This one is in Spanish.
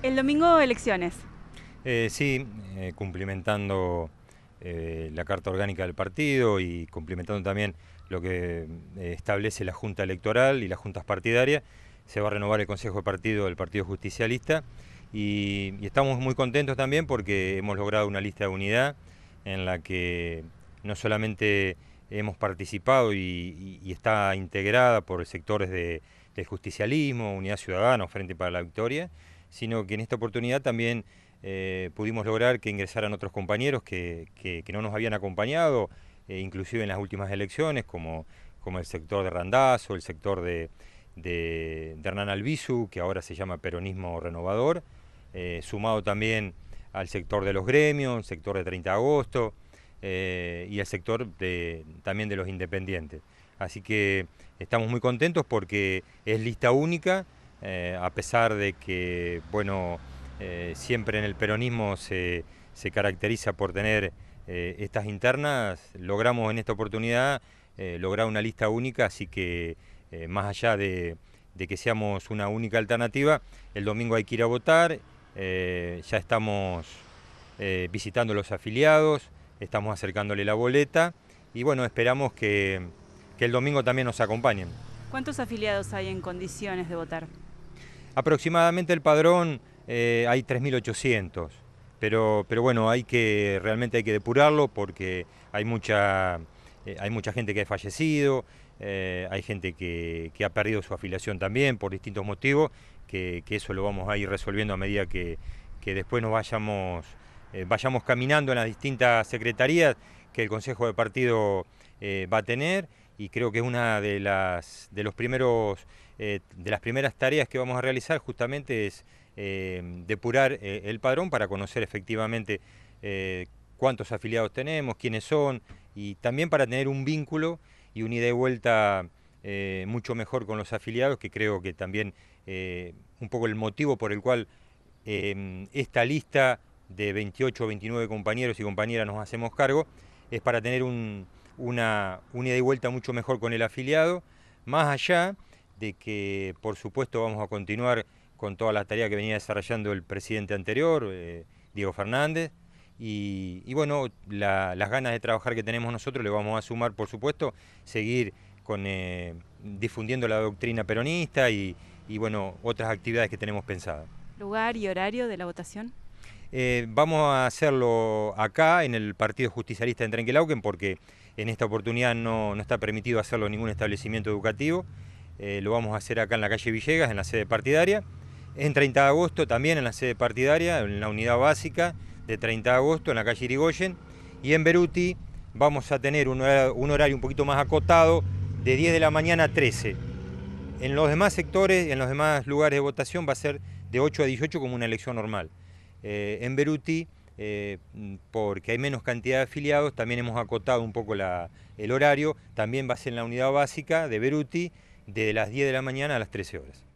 El domingo elecciones. Eh, sí, eh, cumplimentando eh, la carta orgánica del partido y cumplimentando también lo que establece la Junta Electoral y las juntas partidarias. Se va a renovar el Consejo de Partido del Partido Justicialista y, estamos muy contentos también porque hemos logrado una lista de unidad en la que no solamente hemos participado y, está integrada por sectores de, justicialismo, Unidad Ciudadana, Frente para la Victoria, sino que en esta oportunidad también eh, pudimos lograr que ingresaran otros compañeros que, no nos habían acompañado, eh, inclusive en las últimas elecciones, como, el sector de Randazo, el sector de, Hernán Albizu, que ahora se llama Peronismo Renovador, eh, sumado también al sector de los gremios, sector de 30 de agosto y al sector también de los independientes. Así que estamos muy contentos porque es lista única. Eh, a pesar de que, bueno, eh, siempre en el peronismo se, caracteriza por tener eh, estas internas, logramos en esta oportunidad lograr una lista única, así que más allá de, que seamos una única alternativa, el domingo hay que ir a votar, ya estamos visitando los afiliados, estamos acercándole la boleta y bueno, esperamos que, que el domingo también nos acompañen. ¿Cuántos afiliados hay en condiciones de votar? Aproximadamente el padrón eh, hay 3.800, pero, bueno, hay que, realmente hay que depurarlo porque hay mucha, eh, hay mucha gente que ha fallecido, eh, hay gente que, ha perdido su afiliación también por distintos motivos, que, eso lo vamos a ir resolviendo a medida que, que después nos vayamos, vayamos caminando en las distintas secretarías que el Consejo de Partido va a tener y creo que es una de las, de los primeros, eh, de las primeras tareas que vamos a realizar justamente es eh, depurar eh, el padrón para conocer efectivamente cuántos afiliados tenemos, quiénes son y también para tener un vínculo y un ida y vuelta mucho mejor con los afiliados, que creo que también un poco el motivo por el cual em, esta lista de 28 o 29 compañeros y compañeras nos hacemos cargo, es para tener un, una, unidad y vuelta mucho mejor con el afiliado, más allá de que por supuesto vamos a continuar con todas las tareas que venía desarrollando el presidente anterior, eh, Diego Fernández, y, bueno, las ganas de trabajar que tenemos nosotros le vamos a sumar, por supuesto, seguir con, eh, difundiendo la doctrina peronista y, y bueno, otras actividades que tenemos pensadas. ¿Lugar y horario de la votación? Eh, vamos a hacerlo acá, en el Partido Justicialista de Trenquelauquen, porque en esta oportunidad no, está permitido hacerlo en ningún establecimiento educativo. Eh, lo vamos a hacer acá en la calle Villegas, en la sede partidaria. En 30 de agosto también en la sede partidaria, en la unidad básica de 30 de agosto, en la calle Irigoyen. Y en Beruti vamos a tener un, horario un poquito más acotado, de 10 de la mañana a 13. En los demás sectores, en los demás lugares de votación va a ser de 8 a 18 como una elección normal. Eh, en Beruti, eh, porque hay menos cantidad de afiliados, también hemos acotado un poco el horario, también va a ser en la unidad básica de Beruti, de las 10 de la mañana a las 13 horas.